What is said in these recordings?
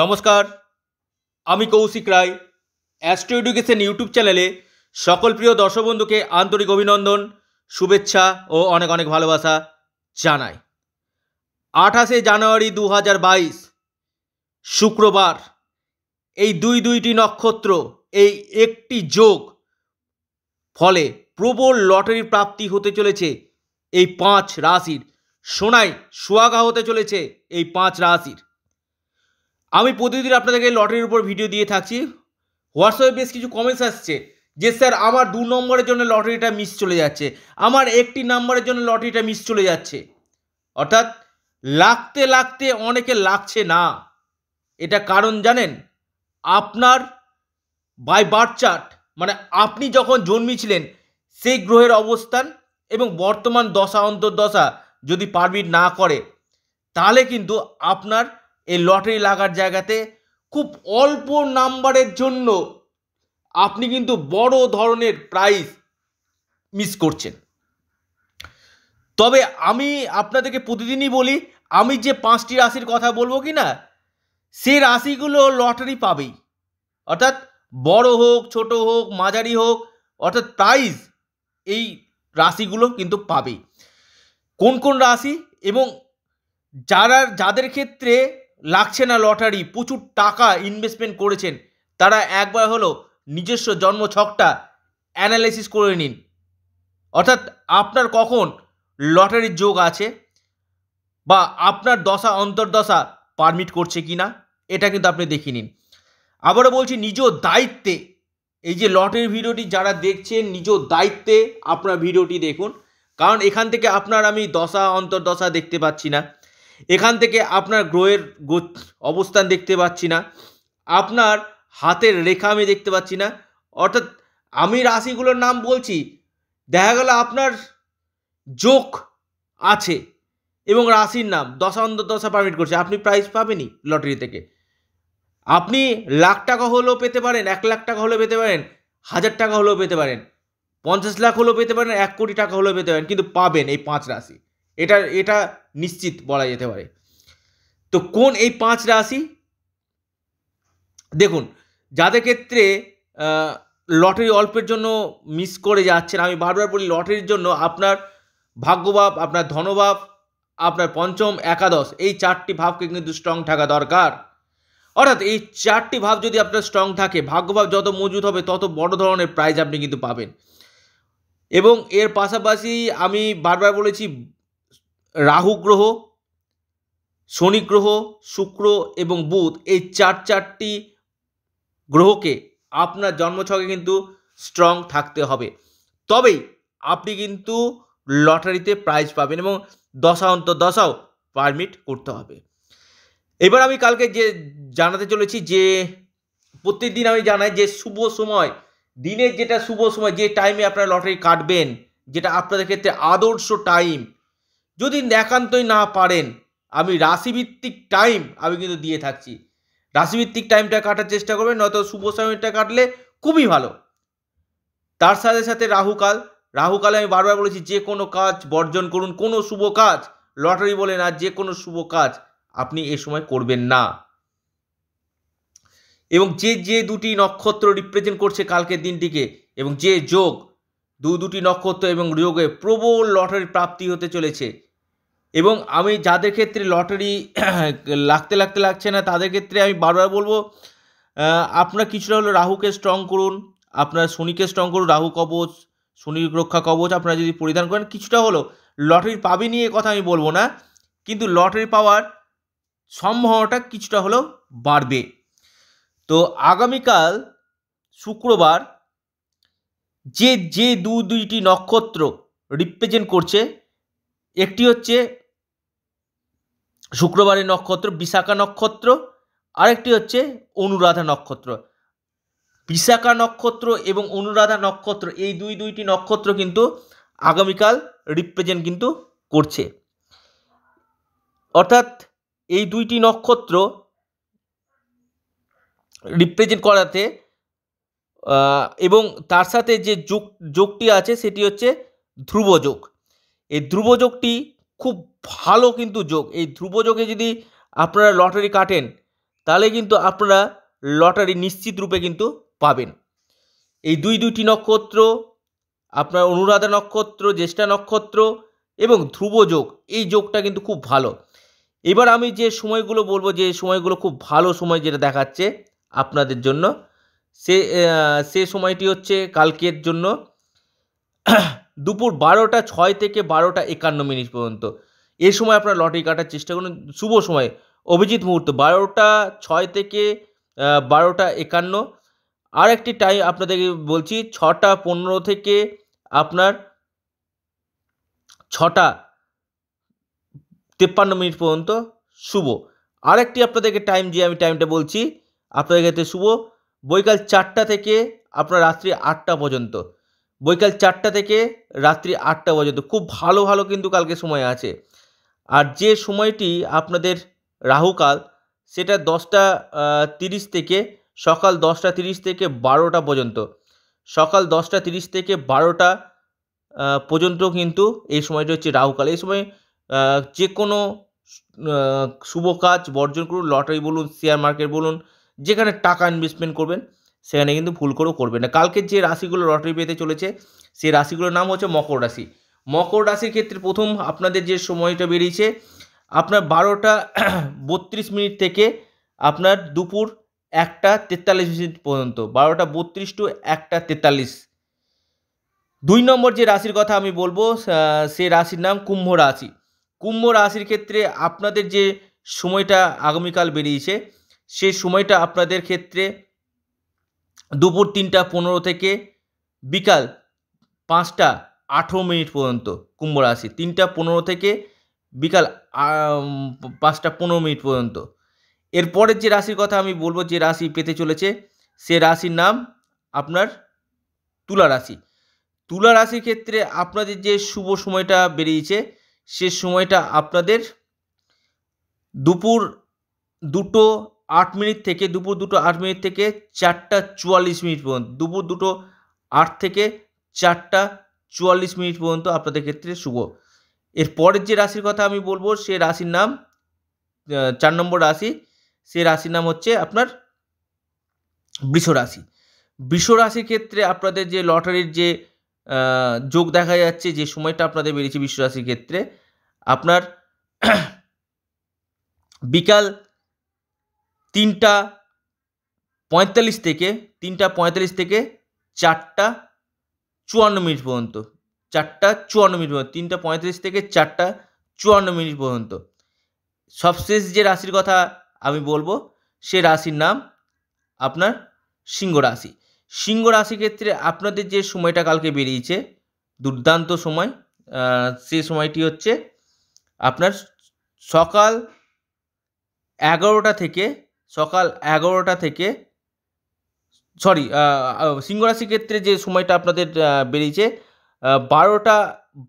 নমস্কার আমি Koushik Roy astro education YouTube চ্যানেলে সকল প্রিয় দর্শক বন্ধুকে আন্তরিক অভিনন্দন শুভেচ্ছা ও অনেক অনেক ভালোবাসা জানাই আঠাশে জানুয়ারি দু বাইশ শুক্রবার এই দুই দুইটি নক্ষত্র এই একটি যোগ ফলে প্রবল লটারির প্রাপ্তি হতে চলেছে এই পাঁচ রাশির সোনায় সোয়াগা হতে চলেছে এই পাঁচ রাশির আমি প্রতিদিন আপনাদেরকে লটারির উপর ভিডিও দিয়ে থাকছি হোয়াটসঅ্যাপে বেশ কিছু কমেন্টস আসছে যে স্যার আমার দু নম্বরের জন্য লটারিটা মিস চলে যাচ্ছে আমার একটি নাম্বারের জন্য লটারিটা মিস চলে যাচ্ছে অর্থাৎ লাগতে লাগতে অনেকে লাগছে না এটা কারণ জানেন আপনার বাই বার্থ চার্ট মানে আপনি যখন জন্মিছিলেন সেই গ্রহের অবস্থান এবং বর্তমান দশা অন্তর্দশা যদি পারমিট না করে তাহলে কিন্তু আপনার এই লটারি লাগার জায়গাতে খুব অল্প নাম্বারের জন্য আপনি কিন্তু বড় ধরনের প্রাইজ মিস করছেন তবে আমি আপনাদেরকে প্রতিদিনই বলি আমি যে পাঁচটি রাশির কথা বলবো কি না সে রাশিগুলো লটারি পাবেই অর্থাৎ বড় হোক ছোট হোক মাঝারি হোক অর্থাৎ প্রাইজ এই রাশিগুলো কিন্তু পাবেই কোন কোন রাশি এবং যারা যাদের ক্ষেত্রে লাগছে না লটারি প্রচুর টাকা ইনভেস্টমেন্ট করেছেন তারা একবার হলো নিজস্ব জন্ম ছকটা অ্যানালাইসিস করে নিন অর্থাৎ আপনার কখন লটারির যোগ আছে বা আপনার দশা অন্তর্দশা পারমিট করছে কি না এটা কিন্তু আপনি দেখে নিন আবারও বলছি নিজ দায়িত্বে এই যে লটারির ভিডিওটি যারা দেখছেন নিজ দায়িত্বে আপনার ভিডিওটি দেখুন কারণ এখান থেকে আপনার আমি দশা অন্তর্দশা দেখতে পাচ্ছি না এখান থেকে আপনার গ্রহের অবস্থান দেখতে পাচ্ছি না আপনার হাতের রেখা আমি দেখতে পাচ্ছি না অর্থাৎ আমি রাশিগুলোর নাম বলছি দেখা গেল আপনার যোগ আছে এবং রাশির নাম দশান্ত দশা পারমিট করছে আপনি প্রাইজ পাবেনই লটারি থেকে আপনি লাখ টাকা হলেও পেতে পারেন এক লাখ টাকা হলেও পেতে পারেন হাজার টাকা হলেও পেতে পারেন পঞ্চাশ লাখ হলেও পেতে পারেন এক কোটি টাকা হলেও পেতে পারেন কিন্তু পাবেন এই পাঁচ রাশি এটা এটা নিশ্চিত বলা যেতে পারে তো কোন এই পাঁচ রাশি দেখুন যাদের ক্ষেত্রে লটারি অল্পের জন্য মিস করে যাচ্ছেন আমি বারবার বলি লটারির জন্য আপনার ভাগ্যভাব আপনার ধনভাব আপনার পঞ্চম একাদশ এই চারটি ভাবকে কিন্তু স্ট্রং থাকা দরকার অর্থাৎ এই চারটি ভাব যদি আপনার স্ট্রং থাকে ভাগ্যভাব যত মজুদ হবে তত বড় ধরনের প্রাইজ আপনি কিন্তু পাবেন এবং এর পাশাপাশি আমি বারবার বলেছি রাহু গ্রহ শনি গ্রহ শুক্র এবং বুধ এই চার চারটি গ্রহকে আপনার জন্মছকে কিন্তু স্ট্রং থাকতে হবে তবেই আপনি কিন্তু লটারিতে প্রাইজ পাবেন এবং দশা দশাও পারমিট করতে হবে এবার আমি কালকে যে জানাতে চলেছি যে প্রত্যেকদিন আমি জানাই যে শুভ সময় দিনের যেটা শুভ সময় যে টাইমে আপনারা লটারি কাটবেন যেটা আপনাদের ক্ষেত্রে আদর্শ টাইম যদি একান্তই না পারেন আমি রাশিভিত্তিক টাইম আমি কিন্তু দিয়ে থাকছি রাশিভিত্তিক টাইমটা কাটার চেষ্টা করবেন নয়তো শুভ সময়টা কাটলে খুবই ভালো তার সাথে সাথে রাহুকাল রাহুকালে আমি বারবার বলেছি যে কোনো কাজ বর্জন করুন কোনো শুভ কাজ লটারি বলে না যে কোনো শুভ কাজ আপনি এ সময় করবেন না এবং যে যে দুটি নক্ষত্র রিপ্রেজেন্ট করছে কালকের দিনটিকে এবং যে যোগ দু দুটি নক্ষত্র এবং যোগে প্রবল লটারি প্রাপ্তি হতে চলেছে এবং আমি যাদের ক্ষেত্রে লটারি লাগতে লাগতে লাগছে না তাদের ক্ষেত্রে আমি বারবার বলবো আপনার কিছুটা হলো রাহুকে স্ট্রং করুন আপনার শনিকে স্ট্রং করুন রাহু কবচ শনি রক্ষা কবচ আপনারা যদি পরিধান করেন কিছুটা হলো লটারি পাবি নিয়ে কথা আমি বলবো না কিন্তু লটারি পাওয়ার সম্ভাবনাটা কিছুটা হলেও বাড়বে তো আগামীকাল শুক্রবার যে যে দু দুইটি নক্ষত্র রিপ্রেজেন্ট করছে একটি হচ্ছে শুক্রবারের নক্ষত্র বিশাখা নক্ষত্র আরেকটি হচ্ছে অনুরাধা নক্ষত্র বিশাখা নক্ষত্র এবং অনুরাধা নক্ষত্র এই দুই দুইটি নক্ষত্র কিন্তু আগামীকাল রিপ্রেজেন্ট কিন্তু করছে অর্থাৎ এই দুইটি নক্ষত্র রিপ্রেজেন্ট করাতে এবং তার সাথে যে যোগ যোগটি আছে সেটি হচ্ছে ধ্রুবযোগ এই ধ্রুবযোগটি খুব ভালো কিন্তু যোগ এই ধ্রুব যোগে যদি আপনারা লটারি কাটেন তাহলে কিন্তু আপনারা লটারি নিশ্চিত রূপে কিন্তু পাবেন এই দুই দুইটি নক্ষত্র আপনার অনুরাধা নক্ষত্র জ্যেষ্ঠা নক্ষত্র এবং ধ্রুব যোগ এই যোগটা কিন্তু খুব ভালো এবার আমি যে সময়গুলো বলবো যে সময়গুলো খুব ভালো সময় যেটা দেখাচ্ছে আপনাদের জন্য সে সে সময়টি হচ্ছে কালকের জন্য দুপুর বারোটা ছয় থেকে বারোটা একান্ন মিনিট পর্যন্ত এ সময় আপনারা লটারি কাটার চেষ্টা করুন শুভ সময় অভিজিৎ মুহূর্ত বারোটা ছয় থেকে বারোটা একান্ন আর একটি টাইম আপনাদেরকে বলছি ছটা পনেরো থেকে আপনার ছটা তেপ্পান্ন মিনিট পর্যন্ত শুভ আরেকটি আপনাদেরকে টাইম যে আমি টাইমটা বলছি আপনাদের ক্ষেত্রে শুভ বৈকাল চারটা থেকে আপনার রাত্রি আটটা পর্যন্ত বৈকাল চারটা থেকে রাত্রি আটটা পর্যন্ত খুব ভালো ভালো কিন্তু কালকে সময় আছে আর যে সময়টি আপনাদের রাহুকাল সেটা দশটা তিরিশ থেকে সকাল দশটা তিরিশ থেকে বারোটা পর্যন্ত সকাল দশটা তিরিশ থেকে বারোটা পর্যন্ত কিন্তু এই সময়টি হচ্ছে রাহুকাল এই সময় যে কোনো শুভ কাজ বর্জন করুন লটারি বলুন শেয়ার মার্কেট বলুন যেখানে টাকা ইনভেস্টমেন্ট করবেন সেখানে কিন্তু ভুল করেও করবে না কালকের যে রাশিগুলো লটারি পেতে চলেছে সেই রাশিগুলোর নাম হচ্ছে মকর রাশি মকর রাশির ক্ষেত্রে প্রথম আপনাদের যে সময়টা বেরিয়েছে আপনার বারোটা বত্রিশ মিনিট থেকে আপনার দুপুর একটা তেতাল্লিশ মিনিট পর্যন্ত বারোটা বত্রিশ টু একটা তেতাল্লিশ দুই নম্বর যে রাশির কথা আমি বলবো সে রাশির নাম কুম্ভ রাশি কুম্ভ রাশির ক্ষেত্রে আপনাদের যে সময়টা আগামীকাল বেরিয়েছে সে সময়টা আপনাদের ক্ষেত্রে দুপুর তিনটা পনেরো থেকে বিকাল পাঁচটা আঠেরো মিনিট পর্যন্ত কুম্ভ রাশি তিনটা পনেরো থেকে বিকাল পাঁচটা পনেরো মিনিট পর্যন্ত এরপরের যে রাশির কথা আমি বলবো যে রাশি পেতে চলেছে সে রাশির নাম আপনার তুলা রাশি তুলা রাশির ক্ষেত্রে আপনাদের যে শুভ সময়টা বেরিয়েছে সে সময়টা আপনাদের দুপুর দুটো আট মিনিট থেকে দুপুর দুটো আট মিনিট থেকে চারটা চুয়াল্লিশ মিনিট পর্যন্ত দুপুর দুটো আট থেকে চারটা চুয়াল্লিশ মিনিট পর্যন্ত আপনাদের ক্ষেত্রে শুভ এর পরের যে রাশির কথা আমি বলবো সে রাশির নাম চার নম্বর রাশি সে রাশির নাম হচ্ছে আপনার বৃষ রাশি বৃষ রাশির ক্ষেত্রে আপনাদের যে লটারির যে যোগ দেখা যাচ্ছে যে সময়টা আপনাদের বেরিয়েছে বৃষ রাশির ক্ষেত্রে আপনার বিকাল তিনটা পঁয়তাল্লিশ থেকে তিনটা পঁয়তাল্লিশ থেকে চারটা চুয়ান্ন মিনিট পর্যন্ত চারটা চুয়ান্ন মিনিট পর্যন্ত তিনটা পঁয়ত্রিশ থেকে চারটা চুয়ান্ন মিনিট পর্যন্ত সবশেষ যে রাশির কথা আমি বলবো সে রাশির নাম আপনার সিংহ রাশি সিংহ রাশি ক্ষেত্রে আপনাদের যে সময়টা কালকে বেরিয়েছে দুর্দান্ত সময় সে সময়টি হচ্ছে আপনার সকাল এগারোটা থেকে সকাল এগারোটা থেকে সরি সিংহরাশি ক্ষেত্রে যে সময়টা আপনাদের বেরিয়েছে বারোটা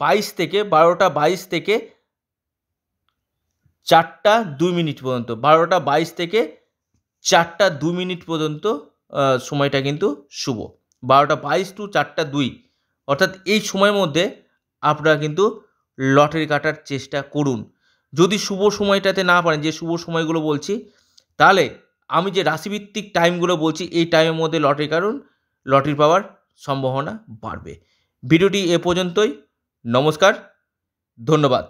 বাইশ থেকে বারোটা বাইশ থেকে চারটা দুই মিনিট পর্যন্ত বারোটা বাইশ থেকে চারটা দু মিনিট পর্যন্ত সময়টা কিন্তু শুভ বারোটা বাইশ টু চারটা দুই অর্থাৎ এই সময়ের মধ্যে আপনারা কিন্তু লটারি কাটার চেষ্টা করুন যদি শুভ সময়টাতে না পারেন যে শুভ সময়গুলো বলছি তাহলে আমি যে রাশিভিত্তিক টাইমগুলো বলছি এই টাইমের মধ্যে লটারি কারণ লটারি পাওয়ার সম্ভাবনা বাড়বে ভিডিওটি এ পর্যন্তই নমস্কার ধন্যবাদ